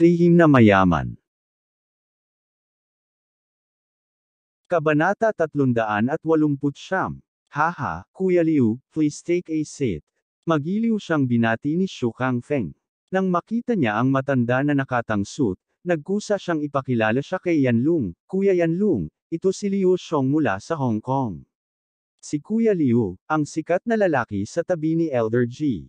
Lihim na mayaman. Kabanata 380 Haha, Kuya Liu, please take a seat. Magiliw siyang binati ni Shu Kang Feng. Nang makita niya ang matanda na nakatangsuit, nagkusa siyang ipakilala siya kay Yan Lung, Kuya Yan Lung, ito si Liu Xiong mula sa Hong Kong. Si Kuya Liu, ang sikat na lalaki sa tabi ni Elder G.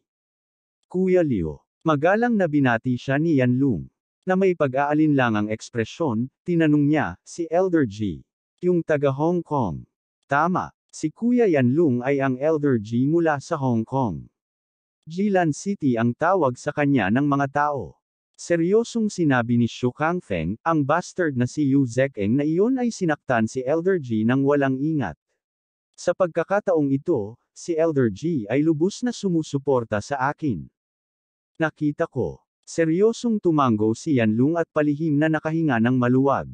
Kuya Liu. Magalang na binati siya ni Yan Lung na may pag ang ekspresyon, tinanong niya, si Elder G. Yung taga Hong Kong. Tama, si Kuya Yanlung ay ang Elder G mula sa Hong Kong. Jilan City ang tawag sa kanya ng mga tao. Seryosong sinabi ni Shu Kangfeng, ang bastard na si Yu Zekeng na iyon ay sinaktan si Elder G ng walang ingat. Sa pagkakataong ito, si Elder G ay lubos na sumusuporta sa akin. Nakita ko, Seryosong tumango si Yanlung at palihim na nakahinga ng maluwag.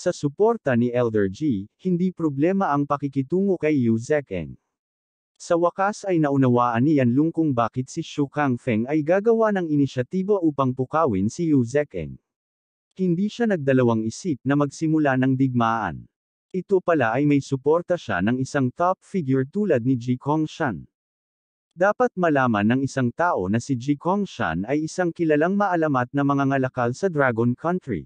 Sa suporta ni Elder G, hindi problema ang pakikitungo kay Yu Zekeng. Sa wakas ay naunawaan ni Yanlung kung bakit si Shu Kang Feng ay gagawa ng inisyatibo upang pukawin si Yu Zekeng. Hindi siya nagdalawang isip na magsimula ng digmaan. Ito pala ay may suporta siya ng isang top figure tulad ni Ji Kongshan. Dapat malaman ng isang tao na si Ji Kongshan ay isang kilalang maalamat na mangangalakal sa Dragon Country.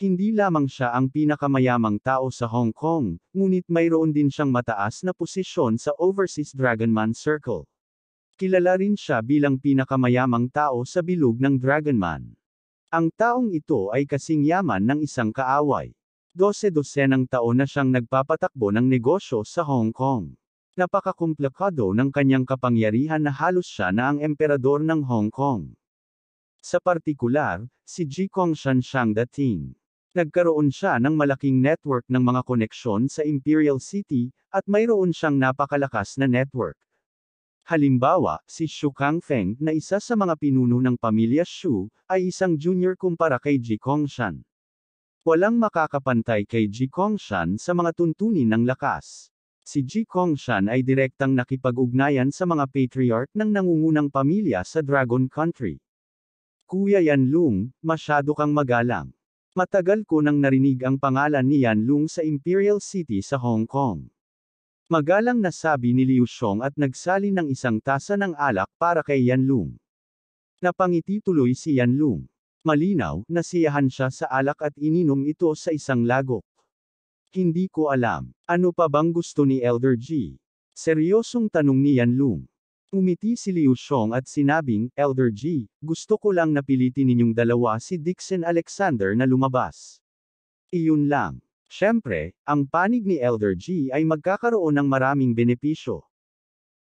Hindi lamang siya ang pinakamayamang tao sa Hong Kong, ngunit mayroon din siyang mataas na posisyon sa Overseas Dragonman Circle. Kilala rin siya bilang pinakamayamang tao sa bilog ng Dragonman. Ang taong ito ay kasing yaman ng isang kaaway. Dose-dosenang taon na siyang nagpapatakbo ng negosyo sa Hong Kong. Napakakumplikado ng kanyang kapangyarihan na halos siya na ang emperador ng Hong Kong. Sa partikular, si Ji Kongshan siyang dating. Nagkaroon siya ng malaking network ng mga koneksyon sa Imperial City, at mayroon siyang napakalakas na network. Halimbawa, si Xu Kangfeng na isa sa mga pinuno ng pamilya Xu, ay isang junior kumpara kay Ji Kongshan. Walang makakapantay kay Ji Kongshan sa mga tuntunin ng lakas. Si Ji Kongshan ay direktang nakipag-ugnayan sa mga patriarch ng nangungunang pamilya sa Dragon Country. Kuya Yan Lung, masyado kang magalang. Matagal ko nang narinig ang pangalan ni Yan Lung sa Imperial City sa Hong Kong. Magalang na sabi ni Liu Xiong at nagsali ng isang tasa ng alak para kay Yan Lung. Napangiti tuloy si Yan Lung. Malinaw, nasiyahan siya sa alak at ininom ito sa isang lagok. Hindi ko alam. Ano pa bang gusto ni Elder G? Seryosong tanong ni Yan Lung. Umiti si Liu Xiong at sinabing, Elder G, gusto ko lang napilitin ninyong dalawa si Dixon Alexander na lumabas. Iyon lang. Siyempre, ang panig ni Elder G ay magkakaroon ng maraming benepisyo.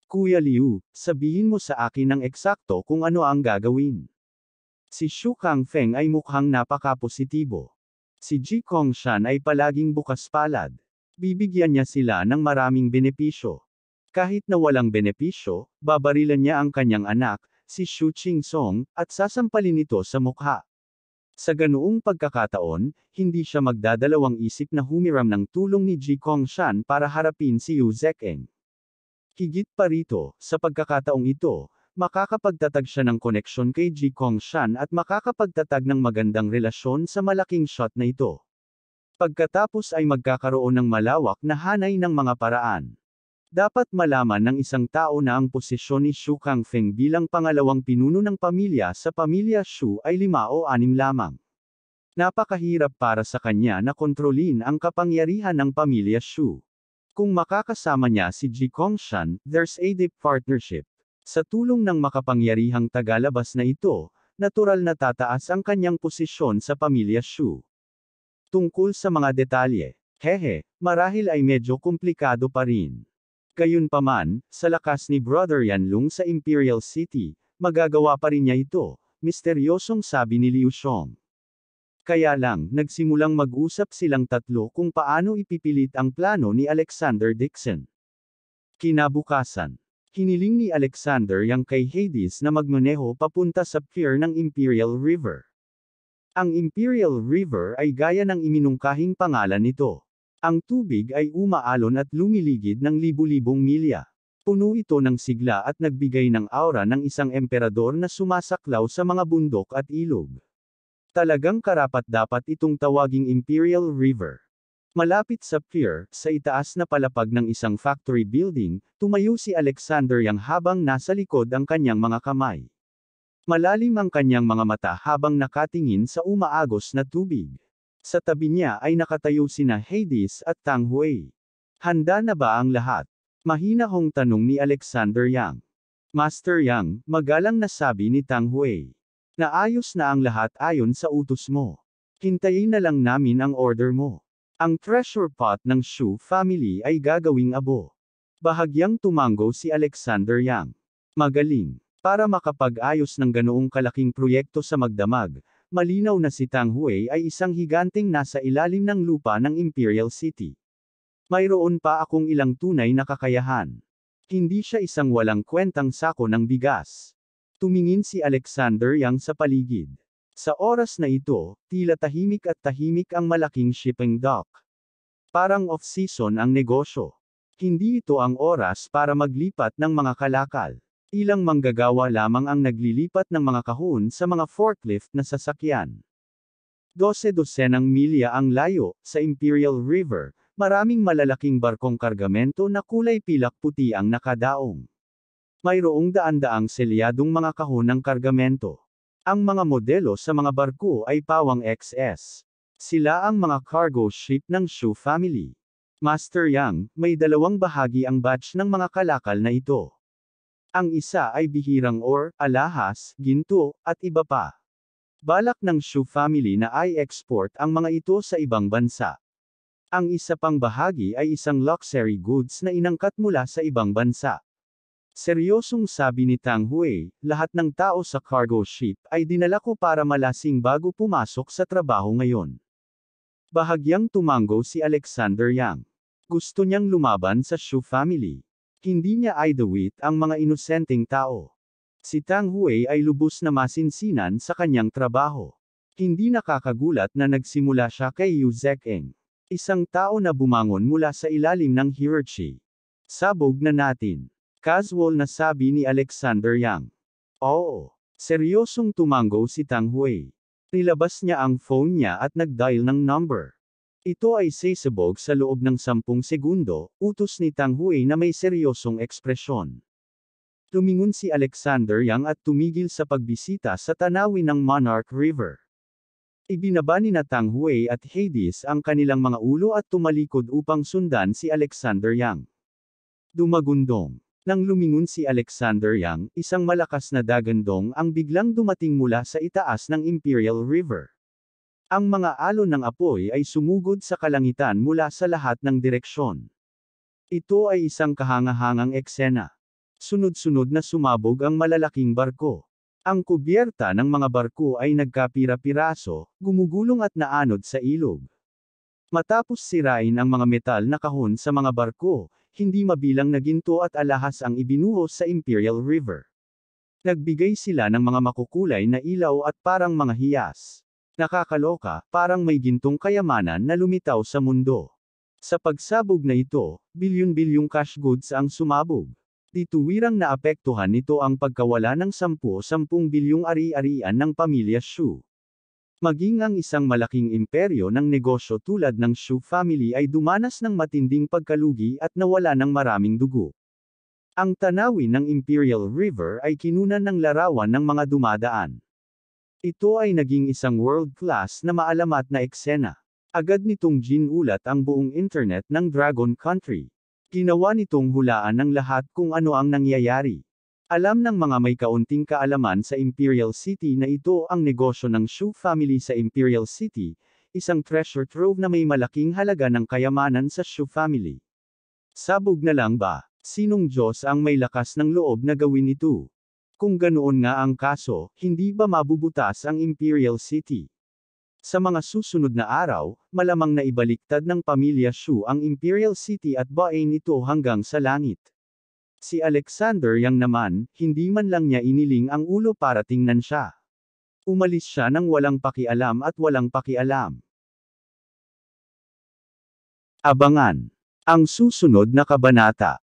Kuya Liu, sabihin mo sa akin ng eksakto kung ano ang gagawin. Si Xu Kang Feng ay mukhang napakapositibo. Si Ji Kongshan ay palaging bukas palad. Bibigyan niya sila ng maraming benepisyo. Kahit na walang benepisyo, babarilan niya ang kanyang anak, si Xu Qing Song, at sasampalin ito sa mukha. Sa ganoong pagkakataon, hindi siya magdadalawang isip na humiram ng tulong ni Ji Kongshan para harapin si Yu Zekeng. Higit pa rito, sa pagkakataong ito, makakapagtatag siya ng koneksyon kay Ji Kongshan at makakapagtatag ng magandang relasyon sa malaking shot na ito. Pagkatapos ay magkakaroon ng malawak na hanay ng mga paraan. Dapat malaman ng isang tao na ang posisyon ni Xu Kangfeng bilang pangalawang pinuno ng pamilya sa pamilya Xu ay lima o anim lamang. Napakahirap para sa kanya na kontrolin ang kapangyarihan ng pamilya Xu. Kung makakasama niya si Ji Kongshan, there's a deep partnership. Sa tulong ng makapangyarihang tagalabas na ito, natural na tataas ang kanyang posisyon sa pamilya Shu. Tungkol sa mga detalye, hehe, marahil ay medyo komplikado pa rin. Gayunpaman, sa lakas ni Brother Yanlong sa Imperial City, magagawa pa rin niya ito, misteryosong sabi ni Liu Xiong. Kaya lang, nagsimulang mag-usap silang tatlo kung paano ipipilit ang plano ni Alexander Dixon. Kinabukasan, Hiniling ni Alexander yang kay Hades na magmaneho papunta sa pier ng Imperial River. Ang Imperial River ay gaya ng iminungkahing pangalan nito. Ang tubig ay umaalon at lumiligid ng libu-libong milya. Puno ito ng sigla at nagbigay ng aura ng isang emperador na sumasaklaw sa mga bundok at ilog. Talagang karapat dapat itong tawaging Imperial River. Malapit sa pier, sa itaas na palapag ng isang factory building, tumayo si Alexander yang habang nasa likod ang kanyang mga kamay. Malalim ang kanyang mga mata habang nakatingin sa umaagos na tubig. Sa tabi niya ay nakatayo sina Hades at Tang Hui. Handa na ba ang lahat? Mahinahong tanong ni Alexander Yang. Master Yang, magalang na sabi ni Tang Hui. Naayos na ang lahat ayon sa utos mo. Hintayin na lang namin ang order mo. Ang treasure pot ng Shu family ay gagawing abo. Bahagyang tumango si Alexander Yang. Magaling. Para makapag-ayos ng ganoong kalaking proyekto sa magdamag, malinaw na si Tang Hui ay isang higanting nasa ilalim ng lupa ng Imperial City. Mayroon pa akong ilang tunay na kakayahan. Hindi siya isang walang kwentang sako ng bigas. Tumingin si Alexander Yang sa paligid. Sa oras na ito, tila tahimik at tahimik ang malaking shipping dock. Parang off-season ang negosyo. Hindi ito ang oras para maglipat ng mga kalakal. Ilang manggagawa lamang ang naglilipat ng mga kahon sa mga forklift na sasakyan. 12-12 dosenang milya ang layo, sa Imperial River, maraming malalaking barkong kargamento na kulay pilak puti ang nakadaong. Mayroong daan-daang selyadong mga kahon ng kargamento. Ang mga modelo sa mga barko ay pawang XS. Sila ang mga cargo ship ng Shu family. Master Yang, may dalawang bahagi ang batch ng mga kalakal na ito. Ang isa ay bihirang or, alahas, ginto, at iba pa. Balak ng Shu family na i-export ang mga ito sa ibang bansa. Ang isa pang bahagi ay isang luxury goods na inangkat mula sa ibang bansa. Seryosong sabi ni Tang Hui, lahat ng tao sa cargo ship ay dinala ko para malasing bago pumasok sa trabaho ngayon. Bahagyang tumango si Alexander Yang. Gusto niyang lumaban sa Shu family. Hindi niya idawit ang mga inosenteng tao. Si Tang Hui ay lubos na masinsinan sa kanyang trabaho. Hindi nakakagulat na nagsimula siya kay Yu Zekeng. Isang tao na bumangon mula sa ilalim ng hierarchy. Sabog na natin. Casual na sabi ni Alexander Yang. Oo. Seryosong tumango si Tang Hui. Nilabas niya ang phone niya at nagdial ng number. Ito ay sisabog sa loob ng sampung segundo, utos ni Tang Hui na may seryosong ekspresyon. Tumingon si Alexander Yang at tumigil sa pagbisita sa tanawin ng Monarch River. Ibinaba ni na Tang Hui at Hades ang kanilang mga ulo at tumalikod upang sundan si Alexander Yang. Dumagundong. Nang lumingon si Alexander Yang, isang malakas na dagandong ang biglang dumating mula sa itaas ng Imperial River. Ang mga alon ng apoy ay sumugod sa kalangitan mula sa lahat ng direksyon. Ito ay isang kahangahangang eksena. Sunod-sunod na sumabog ang malalaking barko. Ang kubyerta ng mga barko ay nagkapira-piraso, gumugulong at naanod sa ilog. Matapos sirain ang mga metal na kahon sa mga barko, hindi mabilang na ginto at alahas ang ibinuhos sa Imperial River. Nagbigay sila ng mga makukulay na ilaw at parang mga hiyas. Nakakaloka, parang may gintong kayamanan na lumitaw sa mundo. Sa pagsabog na ito, bilyon-bilyong cash goods ang sumabog. Dituwirang naapektuhan nito ang pagkawala ng 10-10 bilyong ari-arian ng pamilya Shu. Maging ang isang malaking imperyo ng negosyo tulad ng Shu family ay dumanas ng matinding pagkalugi at nawala ng maraming dugo. Ang tanawin ng Imperial River ay kinunan ng larawan ng mga dumadaan. Ito ay naging isang world-class na maalamat na eksena. Agad nitong ginulat ang buong internet ng Dragon Country. Ginawa nitong hulaan ng lahat kung ano ang nangyayari. Alam ng mga may kaunting kaalaman sa Imperial City na ito ang negosyo ng Shu family sa Imperial City, isang treasure trove na may malaking halaga ng kayamanan sa Shu family. Sabog na lang ba? Sinong Diyos ang may lakas ng loob na gawin ito? Kung ganoon nga ang kaso, hindi ba mabubutas ang Imperial City? Sa mga susunod na araw, malamang na ibaliktad ng pamilya Shu ang Imperial City at bain ito hanggang sa langit. Si Alexander Yang naman, hindi man lang niya iniling ang ulo para tingnan siya. Umalis siya ng walang pakialam at walang pakialam. Abangan! Ang susunod na kabanata